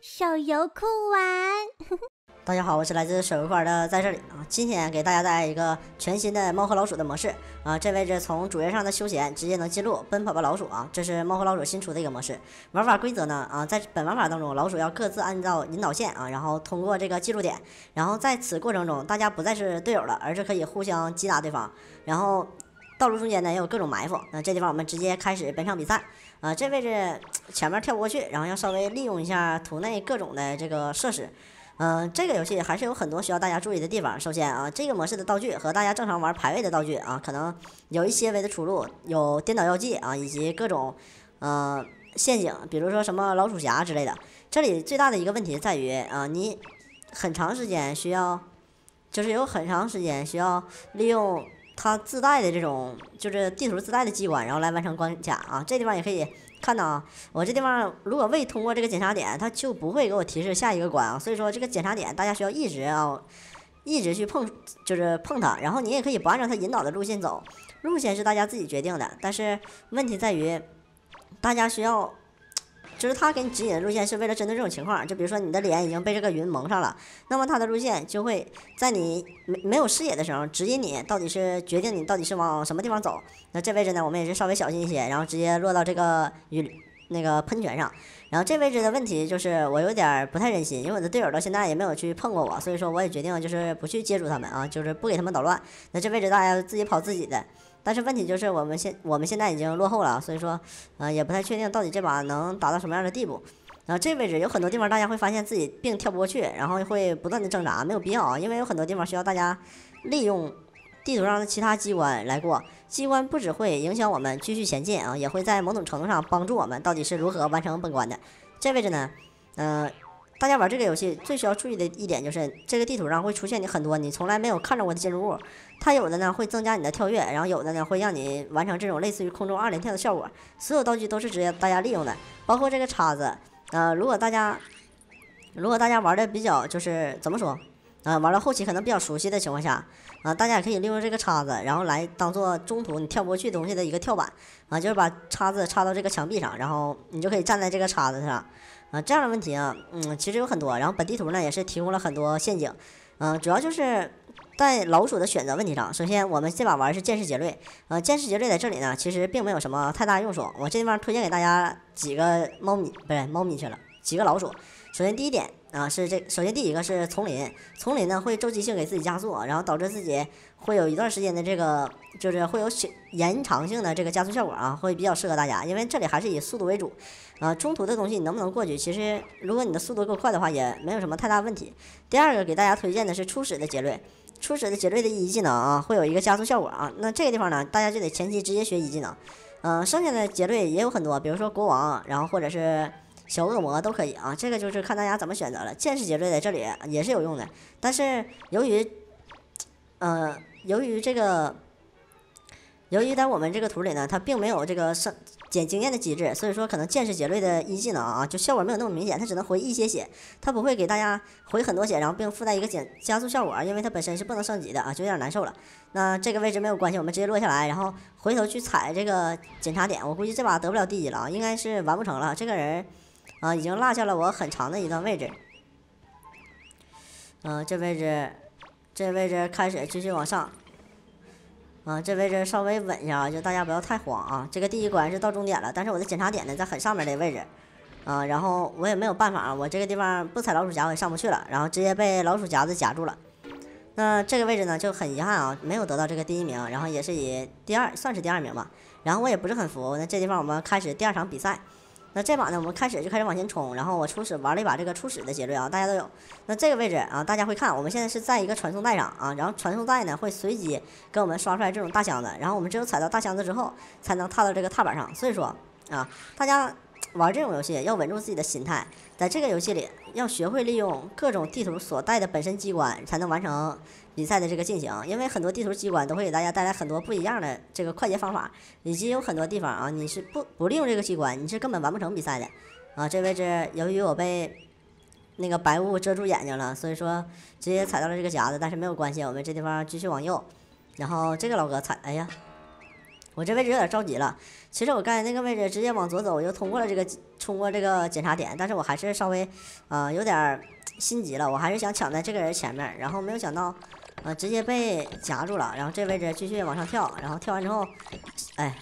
手游酷玩，大家好，我是来自手游酷玩的，在这里啊，今天给大家带来一个全新的猫和老鼠的模式啊，这位置从主页上的休闲直接能进入奔跑吧老鼠啊，这是猫和老鼠新出的一个模式，玩法规则呢啊，在本玩法当中，老鼠要各自按照引导线啊，然后通过这个记录点，然后在此过程中，大家不再是队友了，而是可以互相击打对方，然后。道路中间呢也有各种埋伏，那这地方我们直接开始本场比赛。啊，这位置前面跳不过去，然后要稍微利用一下图内各种的这个设施。嗯，这个游戏还是有很多需要大家注意的地方。首先啊，这个模式的道具和大家正常玩排位的道具啊，可能有一些微的出入，有颠倒药剂啊，以及各种嗯陷阱，比如说什么老鼠夹之类的。这里最大的一个问题在于啊，你很长时间需要，就是有很长时间需要利用。它自带的这种就是地图自带的机关，然后来完成关卡啊。这地方也可以看到啊。我这地方如果未通过这个检查点，它就不会给我提示下一个关啊。所以说这个检查点大家需要一直啊一直去碰，就是碰它。然后你也可以不按照它引导的路线走，路线是大家自己决定的。但是问题在于，大家需要。就是他给你指引的路线，是为了针对这种情况。就比如说你的脸已经被这个云蒙上了，那么他的路线就会在你没没有视野的时候指引你，到底是决定你到底是往什么地方走。那这位置呢，我们也是稍微小心一些，然后直接落到这个云那个喷泉上。然后这位置的问题就是我有点不太忍心，因为我的队友到现在也没有去碰过我，所以说我也决定就是不去接触他们啊，就是不给他们捣乱。那这位置大家自己跑自己的。但是问题就是我们现我们现在已经落后了，所以说，呃，也不太确定到底这把能达到什么样的地步。然后这位置有很多地方，大家会发现自己并跳不过去，然后会不断的挣扎，没有必要啊，因为有很多地方需要大家利用地图上的其他机关来过机关，不只会影响我们继续前进啊，也会在某种程度上帮助我们到底是如何完成本关的。这位置呢，嗯。大家玩这个游戏最需要注意的一点就是，这个地图上会出现你很多你从来没有看着过的建筑物，它有的呢会增加你的跳跃，然后有的呢会让你完成这种类似于空中二连跳的效果。所有道具都是直接大家利用的，包括这个叉子。呃，如果大家如果大家玩的比较就是怎么说啊，玩到后期可能比较熟悉的情况下，啊，大家也可以利用这个叉子，然后来当做中途你跳不过去东西的一个跳板。啊，就是把叉子插到这个墙壁上，然后你就可以站在这个叉子上。啊，这样的问题啊，嗯，其实有很多。然后本地图呢也是提供了很多陷阱，嗯，主要就是在老鼠的选择问题上。首先，我们这把玩是剑士杰瑞，呃，剑士杰瑞在这里呢其实并没有什么太大用处。我这地方推荐给大家几个猫咪，不是猫咪去了几个老鼠。首先第一点。啊，是这，首先第一个是丛林，丛林呢会周期性给自己加速，然后导致自己会有一段时间的这个，就是会有延延长性的这个加速效果啊，会比较适合大家，因为这里还是以速度为主。啊，中途的东西你能不能过去，其实如果你的速度够快的话，也没有什么太大问题。第二个给大家推荐的是初始的杰瑞，初始的杰瑞的一技能啊，会有一个加速效果啊，那这个地方呢，大家就得前期直接学一技能，嗯，剩下的杰瑞也有很多，比如说国王，然后或者是。小恶魔都可以啊，这个就是看大家怎么选择了。剑士杰瑞在这里也是有用的，但是由于，呃，由于这个，由于在我们这个图里呢，它并没有这个升减经验的机制，所以说可能剑士杰瑞的一技能啊，就效果没有那么明显，它只能回一些血，它不会给大家回很多血，然后并附带一个减加速效果，因为它本身是不能升级的啊，就有点难受了。那这个位置没有关系，我们直接落下来，然后回头去踩这个检查点。我估计这把得不了第一了，应该是完不成了。这个人。啊，已经落下了我很长的一段位置。嗯，这位置，这位置开始继续往上。啊，这位置稍微稳一下，就大家不要太慌啊。这个第一关是到终点了，但是我的检查点呢在很上面的位置。啊，然后我也没有办法，我这个地方不踩老鼠夹我也上不去了，然后直接被老鼠夹子夹住了。那这个位置呢就很遗憾啊，没有得到这个第一名，然后也是以第二算是第二名吧。然后我也不是很服。那这地方我们开始第二场比赛。那这把呢，我们开始就开始往前冲，然后我初始玩了一把这个初始的杰瑞啊，大家都有。那这个位置啊，大家会看，我们现在是在一个传送带上啊，然后传送带呢会随机给我们刷出来这种大箱子，然后我们只有踩到大箱子之后，才能踏到这个踏板上，所以说啊，大家。玩这种游戏要稳住自己的心态，在这个游戏里要学会利用各种地图所带的本身机关，才能完成比赛的这个进行。因为很多地图机关都会给大家带来很多不一样的这个快捷方法，以及有很多地方啊，你是不不利用这个机关，你是根本完不成比赛的。啊，这位置由于我被那个白雾遮住眼睛了，所以说直接踩到了这个夹子，但是没有关系，我们这地方继续往右。然后这个老哥踩，哎呀！我这位置有点着急了。其实我刚才那个位置直接往左走，我就通过了这个，冲过这个检查点。但是我还是稍微，啊，有点心急了。我还是想抢在这个人前面，然后没有想到，啊，直接被夹住了。然后这位置继续往上跳，然后跳完之后，哎，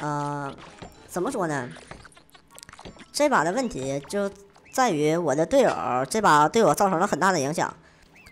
啊，怎么说呢？这把的问题就在于我的队友，这把对我造成了很大的影响。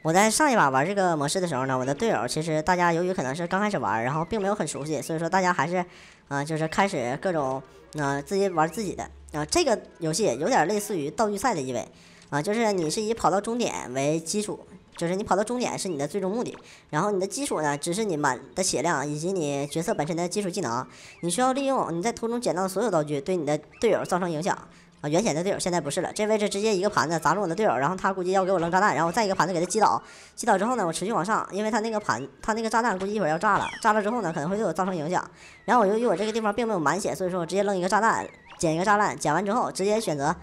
我在上一把玩这个模式的时候呢，我的队友其实大家由于可能是刚开始玩，然后并没有很熟悉，所以说大家还是，啊，就是开始各种啊，自己玩自己的啊。这个游戏有点类似于道具赛的意味，啊，就是你是以跑到终点为基础，就是你跑到终点是你的最终目的，然后你的基础呢只是你满的血量以及你角色本身的基础技能，你需要利用你在途中捡到的所有道具对你的队友造成影响。啊，原先的队友现在不是了，这位置直接一个盘子砸中我的队友，然后他估计要给我扔炸弹，然后再一个盘子给他击倒，击倒之后呢，我持续往上，因为他那个盘，他那个炸弹估计一会儿要炸了，炸了之后呢，可能会对我造成影响，然后我由于我这个地方并没有满血，所以说我直接扔一个炸弹，捡一个炸弹，捡完之后直接选择，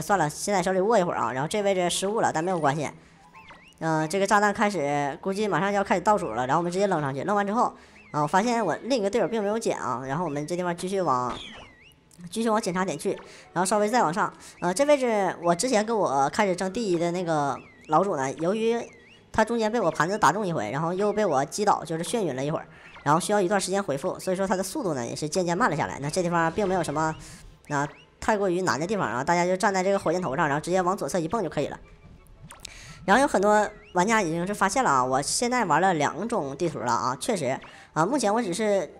算了，先在手里握一会儿啊，然后这位置失误了，但没有关系，嗯，这个炸弹开始估计马上就要开始倒数了，然后我们直接扔上去，扔完之后啊，我发现我另一个队友并没有捡啊，然后我们这地方继续往。继续往检查点去，然后稍微再往上。呃，这位置我之前跟我开始争第一的那个老主呢，由于他中间被我盘子打中一回，然后又被我击倒，就是眩晕了一会儿，然后需要一段时间恢复，所以说他的速度呢也是渐渐慢了下来。那这地方并没有什么啊太过于难的地方啊，大家就站在这个火箭头上，然后直接往左侧一蹦就可以了。然后有很多玩家已经是发现了啊，我现在玩了两种地图了啊，确实啊，目前我只是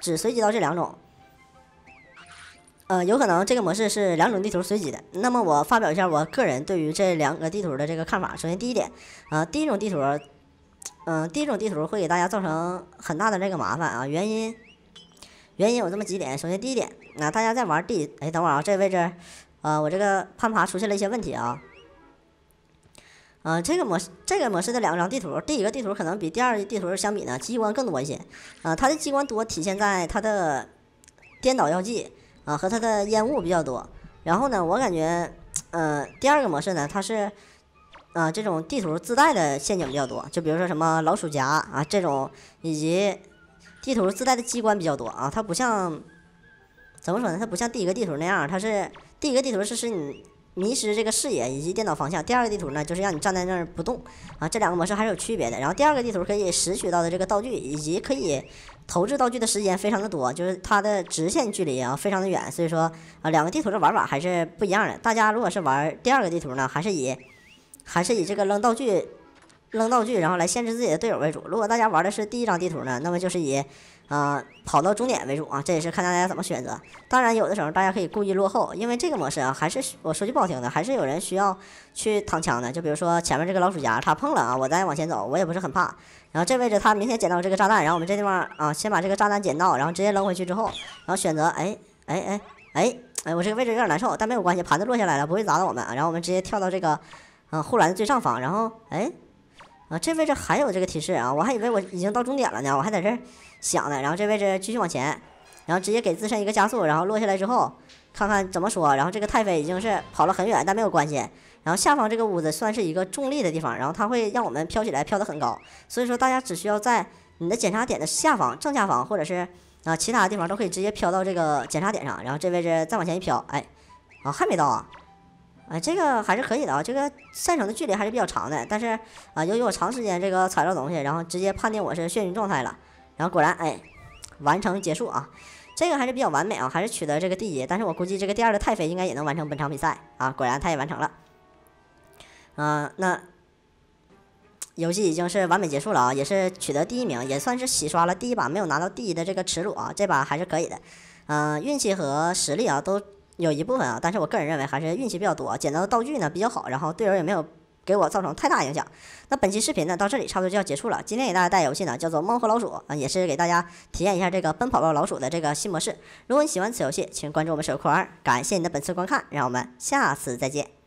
只随机到这两种。呃，有可能这个模式是两种地图随机的。那么我发表一下我个人对于这两个地图的这个看法。首先第一点，啊，第一种地图，嗯，第一种地图会给大家造成很大的这个麻烦啊。原因，原因有这么几点。首先第一点，那大家在玩地，哎，等会儿啊，这位置，啊，我这个攀爬出现了一些问题啊。啊，这个模这个模式的两张地图，第一个地图可能比第二个地图相比呢，机关更多一些啊。它的机关多体现在它的颠倒药剂。啊，和它的烟雾比较多。然后呢，我感觉，呃，第二个模式呢，它是，啊，这种地图自带的陷阱比较多，就比如说什么老鼠夹啊这种，以及地图自带的机关比较多啊。它不像，怎么说呢？它不像第一个地图那样，它是第一个地图是使你。迷失这个视野以及电脑方向。第二个地图呢，就是让你站在那儿不动啊，这两个模式还是有区别的。然后第二个地图可以拾取到的这个道具以及可以投掷道具的时间非常的多，就是它的直线距离啊非常的远，所以说啊两个地图的玩法还是不一样的。大家如果是玩第二个地图呢，还是以还是以这个扔道具。扔道具，然后来限制自己的队友为主。如果大家玩的是第一张地图呢，那么就是以，啊，跑到终点为主啊。这也是看大家怎么选择。当然，有的时候大家可以故意落后，因为这个模式啊，还是我说句不好听的，还是有人需要去躺枪的。就比如说前面这个老鼠夹，他碰了啊，我再往前走，我也不是很怕。然后这位置他明显捡到这个炸弹，然后我们这地方啊，先把这个炸弹捡到，然后直接扔回去之后，然后选择，哎，哎，哎，哎，哎，我这个位置有点难受，但没有关系，盘子落下来了不会砸到我们啊。然后我们直接跳到这个，嗯，护栏的最上方，然后，哎。啊，这位置还有这个提示啊！我还以为我已经到终点了呢，我还在这想呢。然后这位置继续往前，然后直接给自身一个加速，然后落下来之后看看怎么说。然后这个泰菲已经是跑了很远，但没有关系。然后下方这个屋子算是一个重力的地方，然后它会让我们飘起来，飘得很高。所以说大家只需要在你的检查点的下方正下方，或者是啊其他地方都可以直接飘到这个检查点上。然后这位置再往前一飘，哎，啊还没到啊。哎，这个还是可以的啊，这个赛场的距离还是比较长的。但是啊，由于我长时间这个踩到东西，然后直接判定我是眩晕状态了。然后果然，哎，完成结束啊，这个还是比较完美啊，还是取得这个第一。但是我估计这个第二的太妃应该也能完成本场比赛啊。果然，他也完成了。嗯，那游戏已经是完美结束了啊，也是取得第一名，也算是洗刷了第一把没有拿到第一的这个耻辱啊。这把还是可以的，嗯，运气和实力啊都。有一部分啊，但是我个人认为还是运气比较多，捡到的道具呢比较好，然后队友也没有给我造成太大影响。那本期视频呢到这里差不多就要结束了，今天给大家带游戏呢叫做《猫和老鼠》啊，也是给大家体验一下这个《奔跑吧老鼠》的这个新模式。如果你喜欢此游戏，请关注我们手游酷二，感谢你的本次观看，让我们下次再见。